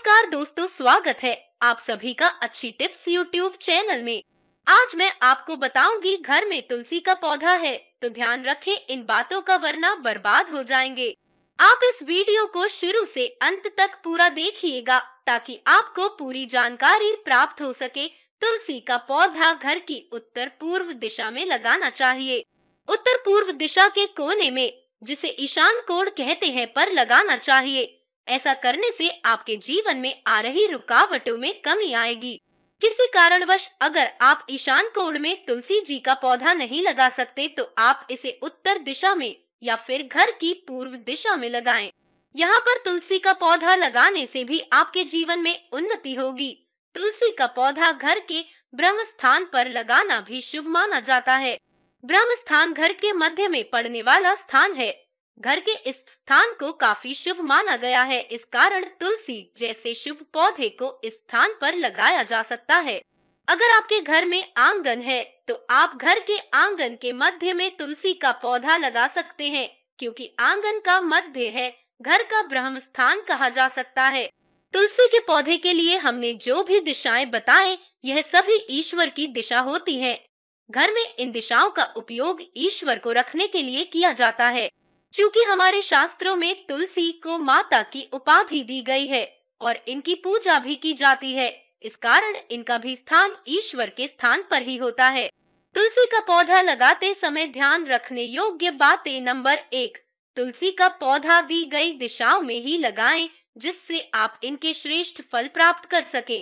नमस्कार दोस्तों स्वागत है आप सभी का अच्छी टिप्स यूट्यूब चैनल में आज मैं आपको बताऊंगी घर में तुलसी का पौधा है तो ध्यान रखें इन बातों का वरना बर्बाद हो जाएंगे आप इस वीडियो को शुरू से अंत तक पूरा देखिएगा ताकि आपको पूरी जानकारी प्राप्त हो सके तुलसी का पौधा घर की उत्तर पूर्व दिशा में लगाना चाहिए उत्तर पूर्व दिशा के कोने में जिसे ईशान कोण कहते हैं पर लगाना चाहिए ऐसा करने से आपके जीवन में आ रही रुकावटों में कमी आएगी किसी कारणवश अगर आप ईशान कोण में तुलसी जी का पौधा नहीं लगा सकते तो आप इसे उत्तर दिशा में या फिर घर की पूर्व दिशा में लगाएं। यहाँ पर तुलसी का पौधा लगाने से भी आपके जीवन में उन्नति होगी तुलसी का पौधा घर के ब्रह्म स्थान पर लगाना भी शुभ माना जाता है ब्रह्म स्थान घर के मध्य में पड़ने वाला स्थान है घर के इस स्थान को काफी शुभ माना गया है इस कारण तुलसी जैसे शुभ पौधे को इस स्थान पर लगाया जा सकता है अगर आपके घर में आंगन है तो आप घर के आंगन के मध्य में तुलसी का पौधा लगा सकते हैं क्योंकि आंगन का मध्य है घर का ब्रह्म स्थान कहा जा सकता है तुलसी के पौधे के लिए हमने जो भी दिशाएं बताएं, यह सभी ईश्वर की दिशा होती है घर में इन दिशाओं का उपयोग ईश्वर को रखने के लिए किया जाता है चूँकि हमारे शास्त्रों में तुलसी को माता की उपाधि दी गई है और इनकी पूजा भी की जाती है इस कारण इनका भी स्थान ईश्वर के स्थान पर ही होता है तुलसी का पौधा लगाते समय ध्यान रखने योग्य बातें नंबर एक तुलसी का पौधा दी गई दिशाओं में ही लगाएं जिससे आप इनके श्रेष्ठ फल प्राप्त कर सके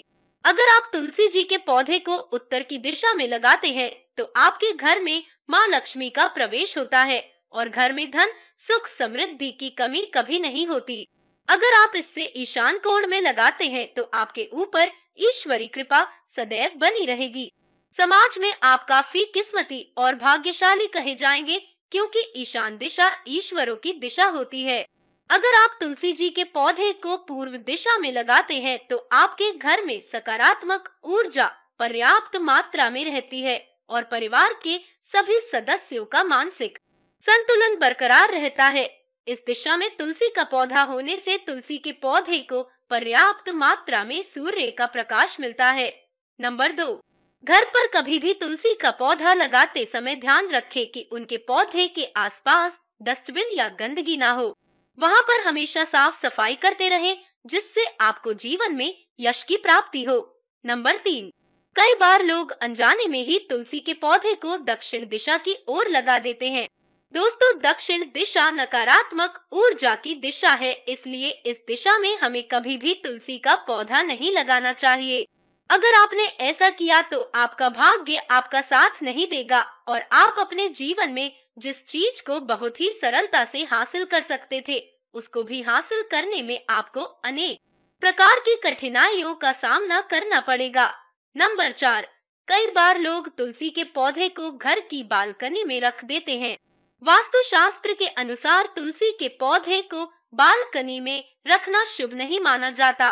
अगर आप तुलसी जी के पौधे को उत्तर की दिशा में लगाते हैं तो आपके घर में माँ लक्ष्मी का प्रवेश होता है और घर में धन सुख समृद्धि की कमी कभी नहीं होती अगर आप इससे ईशान कोण में लगाते हैं तो आपके ऊपर ईश्वरी कृपा सदैव बनी रहेगी समाज में आप काफी किस्मती और भाग्यशाली कहे जाएंगे क्योंकि ईशान दिशा ईश्वरों की दिशा होती है अगर आप तुलसी जी के पौधे को पूर्व दिशा में लगाते हैं तो आपके घर में सकारात्मक ऊर्जा पर्याप्त मात्रा में रहती है और परिवार के सभी सदस्यों का मानसिक संतुलन बरकरार रहता है इस दिशा में तुलसी का पौधा होने से तुलसी के पौधे को पर्याप्त मात्रा में सूर्य का प्रकाश मिलता है नंबर दो घर पर कभी भी तुलसी का पौधा लगाते समय ध्यान रखें कि उनके पौधे के आसपास डस्टबिन या गंदगी ना हो वहाँ पर हमेशा साफ सफाई करते रहें जिससे आपको जीवन में यश की प्राप्ति हो नंबर तीन कई बार लोग अनजाने में ही तुलसी के पौधे को दक्षिण दिशा की ओर लगा देते हैं दोस्तों दक्षिण दिशा नकारात्मक ऊर्जा की दिशा है इसलिए इस दिशा में हमें कभी भी तुलसी का पौधा नहीं लगाना चाहिए अगर आपने ऐसा किया तो आपका भाग्य आपका साथ नहीं देगा और आप अपने जीवन में जिस चीज को बहुत ही सरलता से हासिल कर सकते थे उसको भी हासिल करने में आपको अनेक प्रकार की कठिनाइयों का सामना करना पड़ेगा नंबर चार कई बार लोग तुलसी के पौधे को घर की बालकनी में रख देते हैं वास्तु शास्त्र के अनुसार तुलसी के पौधे को बालकनी में रखना शुभ नहीं माना जाता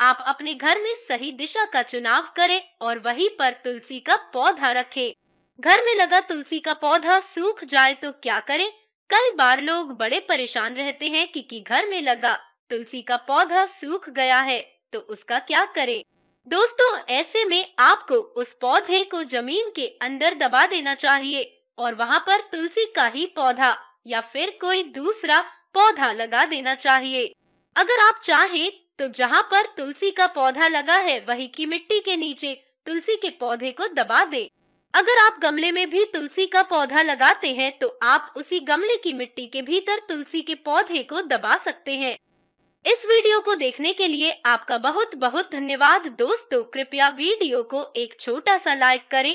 आप अपने घर में सही दिशा का चुनाव करें और वहीं पर तुलसी का पौधा रखें। घर में लगा तुलसी का पौधा सूख जाए तो क्या करें? कई बार लोग बड़े परेशान रहते हैं की घर में लगा तुलसी का पौधा सूख गया है तो उसका क्या करें? दोस्तों ऐसे में आपको उस पौधे को जमीन के अंदर दबा देना चाहिए और वहाँ पर तुलसी का ही पौधा या फिर कोई दूसरा पौधा लगा देना चाहिए अगर आप चाहें तो जहाँ पर तुलसी का पौधा लगा है वही की मिट्टी के नीचे तुलसी के पौधे को दबा दे अगर आप गमले में भी तुलसी का पौधा लगाते हैं तो आप उसी गमले की मिट्टी के भीतर तुलसी के पौधे को दबा सकते हैं इस वीडियो को देखने के लिए आपका बहुत बहुत धन्यवाद दोस्तों कृपया वीडियो को एक छोटा सा लाइक करें